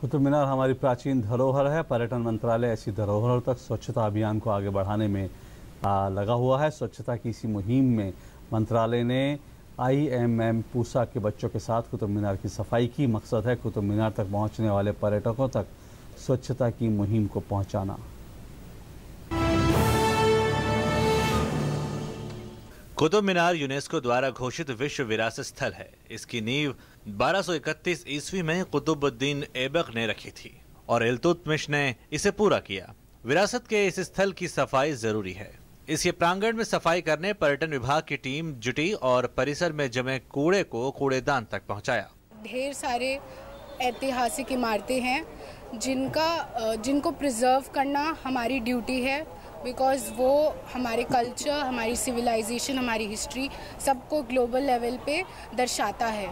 कुतुब मीनार हमारी प्राचीन धरोहर है पर्यटन मंत्रालय ऐसी धरोहरों तक स्वच्छता अभियान को आगे बढ़ाने में आ, लगा हुआ है स्वच्छता की इसी मुहिम में मंत्रालय ने आई एम एम पूसा के बच्चों के साथ कुतुब मीनार की सफाई की मकसद है कुतुब मीनार तक पहुंचने वाले पर्यटकों तक स्वच्छता की मुहिम को पहुंचाना कुतुब मीनार यूनेस्को द्वारा घोषित विश्व विरासत स्थल है इसकी नींव 1231 ईस्वी में कुतुबुद्दीन एबक ने रखी थी और इलतुतमिश ने इसे पूरा किया विरासत के इस स्थल की सफाई जरूरी है इसके प्रांगण में सफाई करने पर्यटन विभाग की टीम जुटी और परिसर में जमे कूड़े को कूड़ेदान तक पहुंचाया। ढेर सारे ऐतिहासिक इमारतें हैं जिनका जिनको प्रिजर्व करना हमारी ड्यूटी है बिकॉज़ वो हमारे कल्चर हमारी सिविलाइजेशन हमारी हिस्ट्री सबको ग्लोबल लेवल पे दर्शाता है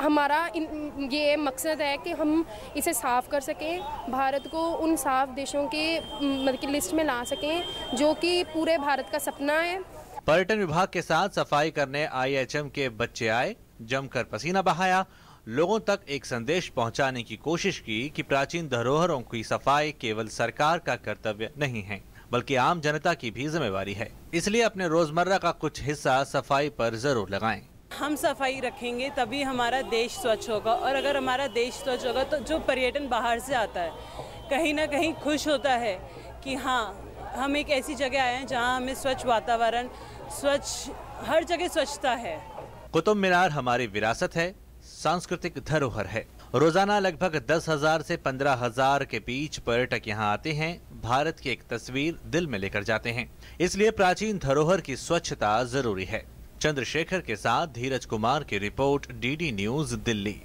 हमारा ये मकसद है कि हम इसे साफ़ कर सकें भारत को उन साफ देशों के मतलब की लिस्ट में ला सकें जो कि पूरे भारत का सपना है पर्यटन विभाग के साथ सफाई करने आईएचएम के बच्चे आए जमकर पसीना बहाया लोगों तक एक संदेश पहुंचाने की कोशिश की कि प्राचीन धरोहरों की सफाई केवल सरकार का कर्तव्य नहीं है बल्कि आम जनता की भी जिम्मेवारी है इसलिए अपने रोजमर्रा का कुछ हिस्सा सफाई पर जरूर लगाएं। हम सफाई रखेंगे तभी हमारा देश स्वच्छ होगा और अगर हमारा देश स्वच्छ होगा तो जो पर्यटन बाहर से आता है कहीं ना कहीं खुश होता है कि हाँ हम एक ऐसी जगह आए हैं जहाँ हमें स्वच्छ वातावरण स्वच्छ हर जगह स्वच्छता है कुतुब मीनार हमारी विरासत है सांस्कृतिक धरोहर है रोजाना लगभग दस हजार से पंद्रह हजार के बीच पर्यटक यहाँ आते हैं भारत की एक तस्वीर दिल में लेकर जाते हैं इसलिए प्राचीन धरोहर की स्वच्छता जरूरी है चंद्रशेखर के साथ धीरज कुमार की रिपोर्ट डीडी न्यूज दिल्ली